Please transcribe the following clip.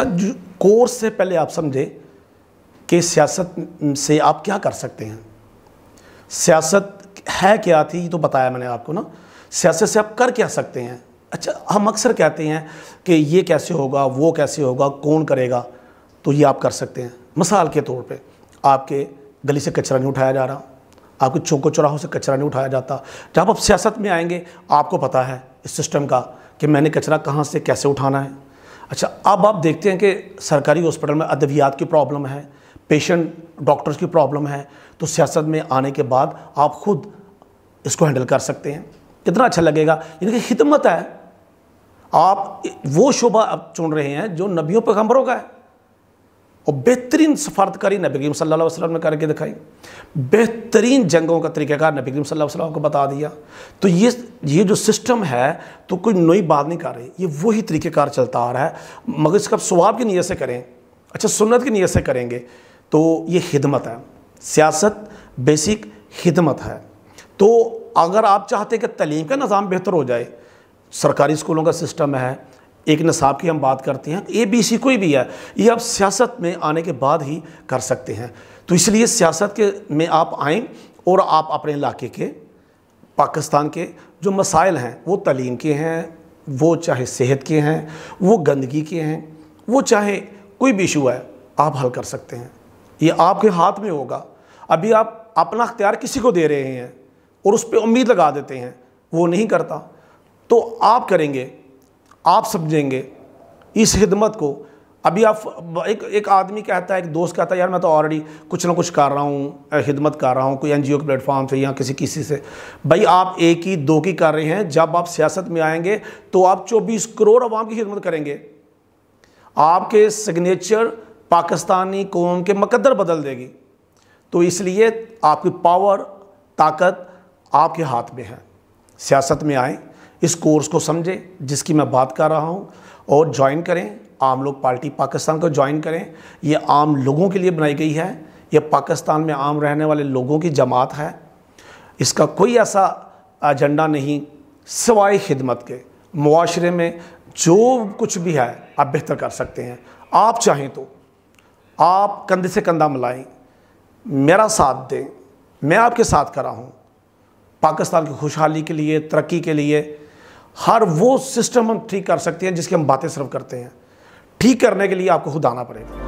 अच्छा कोर्स से पहले आप समझे कि सियासत से आप क्या कर सकते हैं सियासत है क्या थी तो बताया मैंने आपको ना सियासत से आप कर क्या सकते हैं अच्छा हम अक्सर कहते हैं कि ये कैसे होगा वो कैसे होगा कौन करेगा तो ये आप कर सकते हैं मिसाल के तौर पे आपके गली से कचरा नहीं उठाया जा रहा आपके चौको चौराहों से कचरा नहीं उठाया जाता जब आप सियासत में आएंगे आपको पता है इस सिस्टम का कि मैंने कचरा कहाँ से कैसे उठाना है अच्छा अब आप देखते हैं कि सरकारी हॉस्पिटल में अद्वियात की प्रॉब्लम है पेशेंट डॉक्टर्स की प्रॉब्लम है तो सियासत में आने के बाद आप खुद इसको हैंडल कर सकते हैं कितना अच्छा लगेगा इनकी खिदमत है आप वो शोभा अब चुन रहे हैं जो नबियों पैगम्बरों का है और बेहतरीन सफारत करी नबी करीम सल्लल्लाहु वसलम वसल्लम ने करके दिखाई बेहतरीन जंगों का तरीक़ाकार नबी करीम सल्ला वसलम वसल्लम को बता दिया तो ये ये जो सिस्टम है तो कोई नई बात नहीं कर रही ये वही तरीक़ेकार चलता आ रहा है मगर इसका स्वाब की नीयत से करें अच्छा सुन्नत की नीयत से करेंगे तो ये खिदमत है सियासत बेसिक खिदमत है तो अगर आप चाहते कि तलीम का निज़ाम बेहतर हो जाए सरकारी स्कूलों का सिस्टम है एक नसाब की हम बात करते हैं ए बी सी कोई भी है ये आप सियासत में आने के बाद ही कर सकते हैं तो इसलिए सियासत के में आप आएँ और आप अपने इलाके के पाकिस्तान के जो मसाइल हैं वो तलीम के हैं वो चाहे सेहत के हैं वो गंदगी के हैं वो चाहे कोई भी इशू है आप हल कर सकते हैं ये आपके हाथ में होगा अभी आप अपना अख्तियार किसी को दे रहे हैं और उस पर उम्मीद लगा देते हैं वो नहीं करता तो आप करेंगे आप समझेंगे इस खिदमत को अभी आप एक एक आदमी कहता है एक दोस्त कहता है यार मैं तो ऑलरेडी कुछ ना कुछ कर रहा हूँ खिदमत कर रहा हूँ कोई एन के प्लेटफॉर्म से या किसी किसी से भाई आप एक ही दो की कर रहे हैं जब आप सियासत में आएंगे तो आप चौबीस करोड़ अवाम की खिदमत करेंगे आपके सिग्नेचर पाकिस्तानी कौम के मकदर बदल देगी तो इसलिए आपकी पावर ताकत आपके हाथ में है सियासत में आएँ इस कोर्स को समझें जिसकी मैं बात कर रहा हूँ और ज्वाइन करें आम लोग पार्टी पाकिस्तान को ज्वाइन करें ये आम लोगों के लिए बनाई गई है यह पाकिस्तान में आम रहने वाले लोगों की जमात है इसका कोई ऐसा एजेंडा नहीं सिवाय खिदमत के मुआरे में जो कुछ भी है आप बेहतर कर सकते हैं आप चाहें तो आप कंधे से कंधा मिलाएं मेरा साथ दें मैं आपके साथ करा हूँ पाकिस्तान की खुशहाली के लिए तरक्की के लिए हर वो सिस्टम हम ठीक कर सकते हैं जिसकी हम बातें सर्व करते हैं ठीक करने के लिए आपको खुद आना पड़ेगा